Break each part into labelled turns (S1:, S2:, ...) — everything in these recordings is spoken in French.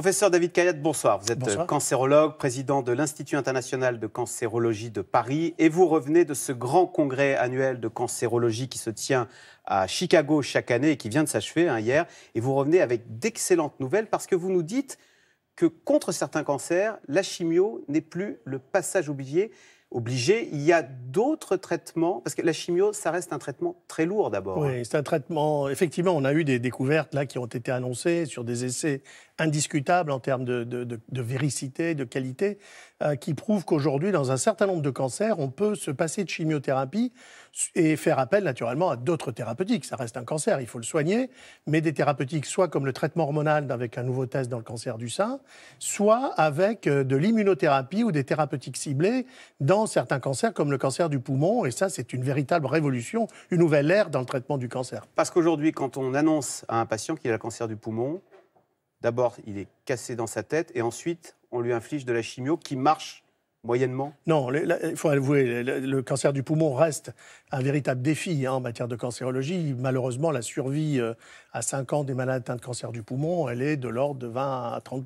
S1: Professeur David Cayatte, bonsoir. Vous êtes euh, cancérologue, président de l'Institut international de cancérologie de Paris et vous revenez de ce grand congrès annuel de cancérologie qui se tient à Chicago chaque année et qui vient de s'achever hein, hier. Et vous revenez avec d'excellentes nouvelles parce que vous nous dites que contre certains cancers, la chimio n'est plus le passage oublié, obligé. Il y a d'autres traitements, parce que la chimio, ça reste un traitement très lourd d'abord. Oui, hein.
S2: c'est un traitement. Effectivement, on a eu des découvertes là qui ont été annoncées sur des essais indiscutables en termes de, de, de, de qualité, euh, qui prouvent qu'aujourd'hui, dans un certain nombre de cancers, on peut se passer de chimiothérapie et faire appel naturellement à d'autres thérapeutiques. Ça reste un cancer, il faut le soigner, mais des thérapeutiques soit comme le traitement hormonal avec un nouveau test dans le cancer du sein, soit avec euh, de l'immunothérapie ou des thérapeutiques ciblées dans certains cancers, comme le cancer du poumon. Et ça, c'est une véritable révolution, une nouvelle ère dans le traitement du cancer.
S1: Parce qu'aujourd'hui, quand on annonce à un patient qu'il a le cancer du poumon, d'abord, il est cassé dans sa tête, et ensuite, on lui inflige de la chimio qui marche moyennement
S2: Non, il faut avouer, le, cancer du poumon reste un véritable défi hein, en matière de cancérologie. Malheureusement, la survie euh, à 5 ans des malades atteints de cancer du poumon, elle est de l'ordre de 20 à 30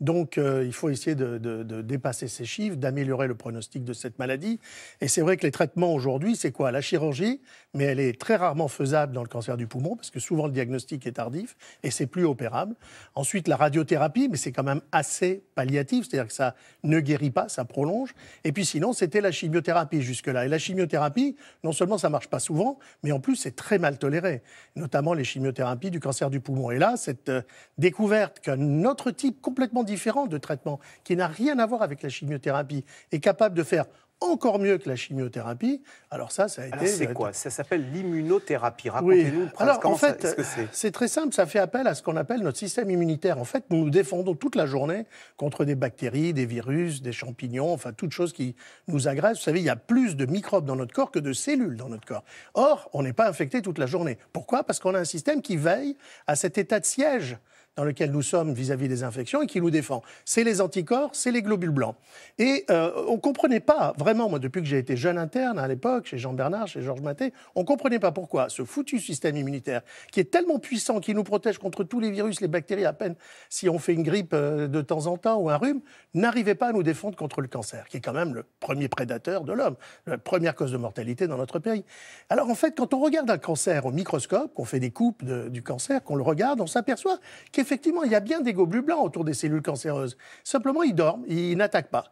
S2: Donc euh, il faut essayer de, dépasser ces chiffres, d'améliorer le pronostic de cette maladie. Et c'est vrai que les traitements aujourd'hui, c'est quoi La chirurgie, mais elle est très rarement faisable dans le cancer du poumon parce que souvent le diagnostic est tardif et c'est plus opérable. Ensuite, la radiothérapie, mais c'est quand même assez palliatif, c'est-à-dire que ça ne guérit pas, ça prolonge. Et puis sinon, c'était la chimiothérapie jusque-là. Et la chimiothérapie, non seulement ça marche pas souvent, mais en plus c'est très mal toléré, notamment les chimiothérapies Thérapie du cancer du poumon. Et là, cette euh, découverte qu'un autre type complètement différent de traitement, qui n'a rien à voir avec la chimiothérapie, est capable de faire encore mieux que la chimiothérapie. Alors ça, ça a été... C'est
S1: quoi Ça s'appelle l'immunothérapie. Racontez-nous. Oui. Alors en fait,
S2: c'est très simple. Ça fait appel à ce qu'on appelle notre système immunitaire. En fait, nous nous défendons toute la journée contre des bactéries, des virus, des champignons, enfin toutes choses qui nous agressent. Vous savez, il y a plus de microbes dans notre corps que de cellules dans notre corps. Or, on n'est pas infecté toute la journée. Pourquoi Parce qu'on a un système qui veille à cet état de siège dans lequel nous sommes vis-à-vis des infections et qui nous défend. C'est les anticorps, c'est les globules blancs. Et euh, on ne comprenait pas, vraiment, moi, depuis que j'ai été jeune interne à l'époque, chez Jean Bernard, chez Georges Maté, on ne comprenait pas pourquoi ce foutu système immunitaire, qui est tellement puissant, qui nous protège contre tous les virus, les bactéries, à peine si on fait une grippe euh, de temps en temps ou un rhume, n'arrivait pas à nous défendre contre le cancer, qui est quand même le premier prédateur de l'homme, la première cause de mortalité dans notre pays. Alors en fait, quand on regarde un cancer au microscope, qu'on fait des coupes du cancer, qu'on le regarde, on s'aperçoit qu'effectivement, effectivement, il y a bien des globules blancs autour des cellules cancéreuses. Simplement, ils dorment, ils n'attaquent pas.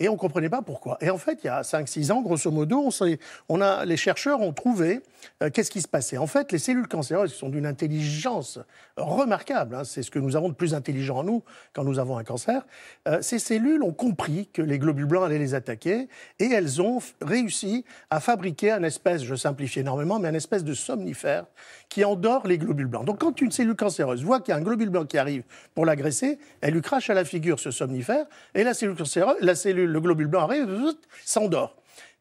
S2: Et on ne comprenait pas pourquoi. Et en fait, il y a 5-6 ans, grosso modo, on, on a, les chercheurs ont trouvé euh, qu'est-ce qui se passait. En fait, les cellules cancéreuses sont d'une intelligence remarquable. Hein. c'est ce que nous avons de plus intelligent en nous quand nous avons un cancer. Euh, ces cellules ont compris que les globules blancs allaient les attaquer et elles ont réussi à fabriquer un espèce, je simplifie énormément, mais un espèce de somnifère qui endort les globules blancs. Donc quand une cellule cancéreuse voit qu'il y a un globule blanc qui arrive pour l'agresser, elle lui crache à la figure ce somnifère, et la la cellule le globule blanc arrive, s'endort.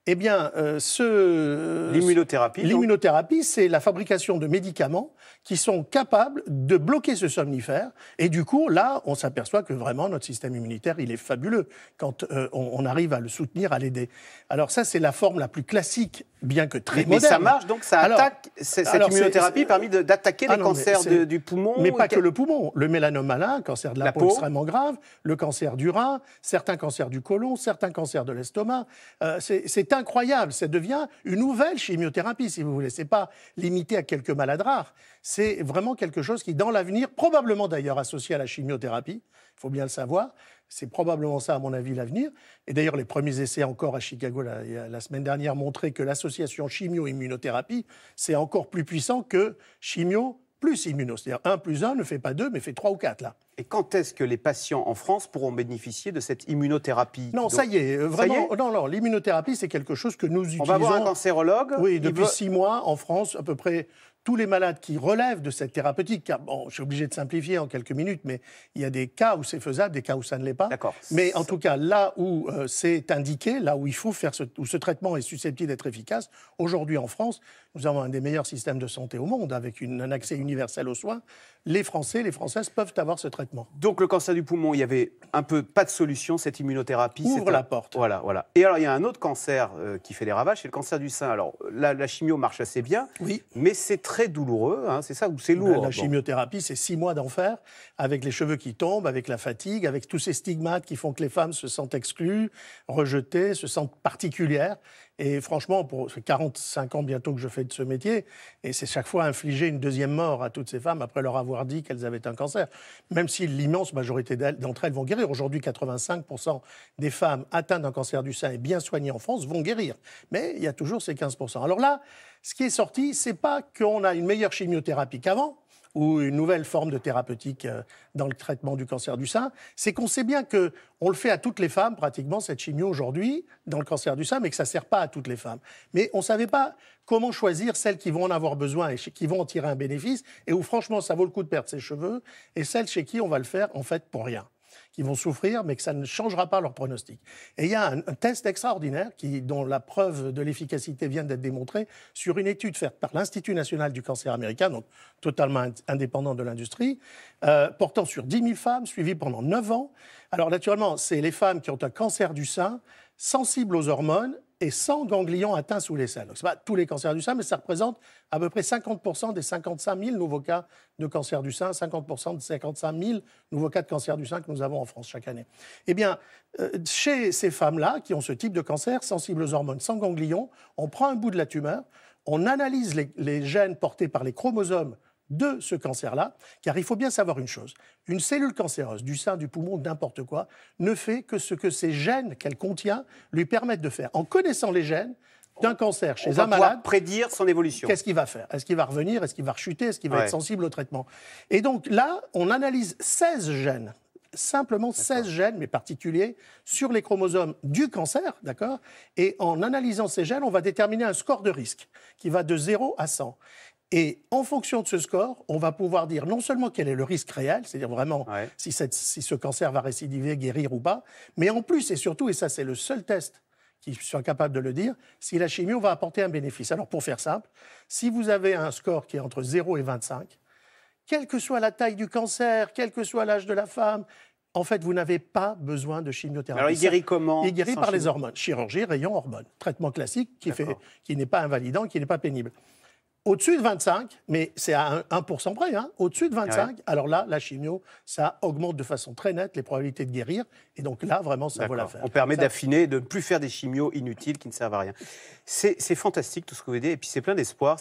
S2: Eh bien, euh, ce. L'immunothérapie. L'immunothérapie, c'est la fabrication de médicaments qui sont capables de bloquer ce somnifère. Et du coup, là, on s'aperçoit que vraiment, notre système immunitaire, il est fabuleux quand euh, on, arrive à le soutenir, à l'aider. Alors, ça, c'est la forme la plus classique, bien que très mais, moderne. Mais ça marche, donc ça attaque. cette immunothérapie
S1: permet d'attaquer ah les cancers du
S2: poumon. Mais pas que le poumon. Le mélanome malin, cancer de la, peau, extrêmement grave, le cancer du rein, certains cancers du côlon, certains cancers de l'estomac. Euh, c'est incroyable, ça devient une nouvelle chimiothérapie, si vous voulez. laissez pas limité à quelques malades rares. C'est vraiment quelque chose qui, dans l'avenir, probablement d'ailleurs associé à la chimiothérapie, il faut bien le savoir, c'est probablement ça, à mon avis, l'avenir. Et d'ailleurs, les premiers essais encore à Chicago la, la semaine dernière montraient que l'association chimio-immunothérapie, c'est encore plus puissant que chimio plus immunos, C'est-à-dire 1 plus 1 ne fait pas 2, mais fait 3 ou 4 là. Et quand est-ce que les patients en France pourront bénéficier de cette
S1: immunothérapie Non, ça y est, euh, vraiment.
S2: non, non, l'immunothérapie, c'est quelque chose que nous utilisons. On va voir un cancérologue. Oui, depuis 6 mois en France, à peu près tous les malades qui relèvent de cette thérapeutique, car bon, je suis obligé de simplifier en quelques minutes, mais il y a des cas où c'est faisable, des cas où ça ne l'est pas. Mais en tout cas, là où euh, c'est indiqué, là où il faut faire ce, ce traitement est susceptible d'être efficace, aujourd'hui en France, nous avons un des meilleurs systèmes de santé au monde, avec une, un accès universel aux soins. Les Français, les Françaises peuvent avoir ce traitement.
S1: Donc le cancer du poumon, il y avait un peu pas de solution, cette immunothérapie. Ouvre la porte. Voilà, voilà. Et alors il y a un autre cancer euh, qui fait des ravages, c'est le cancer du sein. Alors
S2: la, la chimio marche assez bien, oui. mais c'est très très douloureux. Hein, c'est ça où c'est lourd. La, chimiothérapie, c'est six mois d'enfer, avec les cheveux qui tombent, avec la fatigue, avec tous ces stigmates qui font que les femmes se sentent exclues, rejetées, se sentent particulières. Et franchement, pour 45 ans bientôt que je fais de ce métier, et c'est chaque fois infliger une deuxième mort à toutes ces femmes après leur avoir dit qu'elles avaient un cancer. Même si l'immense majorité d'entre elles vont guérir. Aujourd'hui, 85% des femmes atteintes d'un cancer du sein et bien soignées en France vont guérir. Mais il y a toujours ces 15%. Alors là, ce qui est sorti, c'est pas qu'on a une meilleure chimiothérapie qu'avant, ou une nouvelle forme de thérapeutique euh, dans le traitement du cancer du sein, c'est qu'on sait bien que on le fait à toutes les femmes pratiquement cette chimio aujourd'hui dans le cancer du sein, mais que ça sert pas à toutes les femmes. Mais on savait pas comment choisir celles qui vont en avoir besoin et qui vont en tirer un bénéfice et où franchement ça vaut le coup de perdre ses cheveux et celles chez qui on va le faire en fait pour rien qui vont souffrir, mais que ça ne changera pas leur pronostic. Et il y a un, test extraordinaire qui, dont la preuve de l'efficacité vient d'être démontrée sur une étude faite par l'Institut national du cancer américain, donc totalement indépendant de l'industrie, euh, portant sur 10 000 femmes suivies pendant 9 ans. Alors naturellement, c'est les femmes qui ont un cancer du sein, sensibles aux hormones et 100 ganglions atteints sous les seins. Ce n'est pas tous les cancers du sein, mais ça représente à peu près 50% des 55 000 nouveaux cas de cancer du sein, 50% des 55 000 nouveaux cas de cancer du sein que nous avons en France chaque année. Eh bien, euh, chez ces femmes-là qui ont ce type de cancer, sensibles aux hormones sans ganglions, on prend un bout de la tumeur, on analyse les gènes portés par les chromosomes de ce cancer-là, car il faut bien savoir une chose, une cellule cancéreuse du sein, du poumon, n'importe quoi, ne fait que ce que ses gènes qu'elle contient lui permettent de faire. En connaissant les gènes, d'un cancer chez un malade,
S1: prédire son évolution. Qu'est-ce
S2: qu'il va faire Est-ce qu'il va revenir Est-ce qu'il va rechuter Est-ce qu'il va être sensible au traitement Et donc là, on analyse 16 gènes simplement 16 gènes, mais particuliers, sur les chromosomes du cancer, d'accord Et en analysant ces gènes, on va déterminer un score de risque qui va de 0 à 100. Et en fonction de ce score, on va pouvoir dire non seulement quel est le risque réel, c'est-à-dire vraiment si, ce cancer va récidiver, guérir ou pas, mais en plus et surtout, et ça c'est le seul test qui soit capable de le dire, si la chimio va apporter un bénéfice. Alors pour faire simple, si vous avez un score qui est entre 0 et 25, quelle que soit la taille du cancer, quel que soit l'âge de la femme, en fait, vous n'avez pas besoin de chimiothérapie. Alors, il guérit comment Il guérit par les hormones. Chirurgie, rayon, hormones. Traitement classique qui n'est pas invalidant, qui n'est pas pénible. Au-dessus de 25, mais c'est à 1% près, hein, au-dessus de 25, alors là, la chimio, ça augmente de façon très nette les probabilités de guérir. Et donc là, vraiment, ça vaut la On permet d'affiner,
S1: de ne plus faire des chimios inutiles qui ne servent à rien. C'est fantastique tout ce que vous dites, et puis c'est plein d'espoir.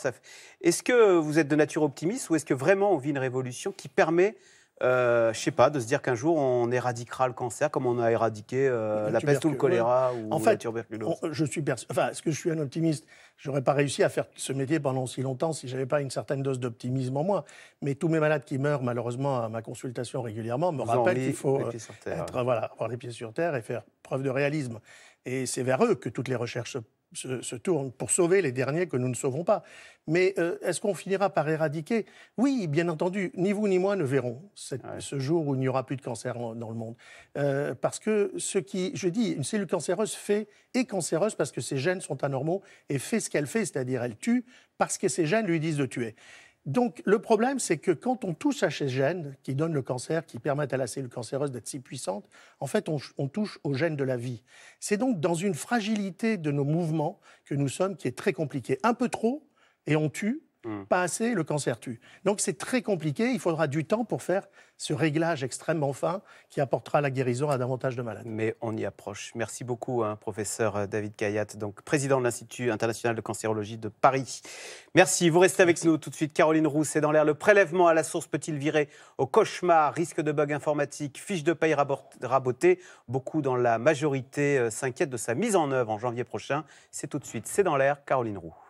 S1: Est-ce que vous êtes de nature optimiste ou est-ce que vraiment on vit une révolution qui permet euh, je sais pas, de se dire qu'un jour on éradiquera le cancer comme on a éradiqué
S2: euh, la peste ou le choléra ou en fait, la tuberculose. je suis enfin, que je suis un optimiste J'aurais pas réussi à faire ce métier pendant si longtemps si j'avais pas une certaine dose d'optimisme en moi. Mais tous mes malades qui meurent malheureusement à ma consultation régulièrement me rappellent qu'il faut euh, avoir les pieds sur terre et faire preuve de réalisme. Et c'est vers eux que toutes les recherches se, se, tournent pour sauver les derniers que nous ne sauvons pas. Mais euh, est-ce qu'on finira par éradiquer Oui, bien entendu, ni vous ni moi ne verrons ce jour où il n'y aura plus de cancer dans le monde. Euh, parce que ce qui, je dis, une cellule cancéreuse fait, est cancéreuse parce que ses gènes sont anormaux, et fait ce qu'elle fait, c'est-à-dire elle tue parce que ses gènes lui disent de tuer. Donc le problème, c'est que quand on touche à ces gènes qui donnent le cancer, qui permettent à la cellule cancéreuse d'être si puissante, en fait, on, touche aux gènes de la vie. C'est donc dans une fragilité de nos mouvements que nous sommes qui est très compliquée. Un peu trop, et on tue, Mm. Pas assez, le cancer tue. Donc c'est très compliqué, il faudra du temps pour faire ce réglage extrêmement fin qui apportera la guérison à davantage de malades. Mais on
S1: y approche. Merci beaucoup, hein, professeur euh, David Kayat, donc président de l'Institut international de cancérologie de Paris. Merci, vous restez avec nous tout de suite. Caroline Roux, c'est dans l'air. Le prélèvement à la source peut-il virer au cauchemar Risque de bug informatique, fiche de paye rabotée. Beaucoup dans la majorité euh, s'inquiètent de sa mise en œuvre en janvier prochain. C'est tout de suite, c'est dans l'air, Caroline Roux.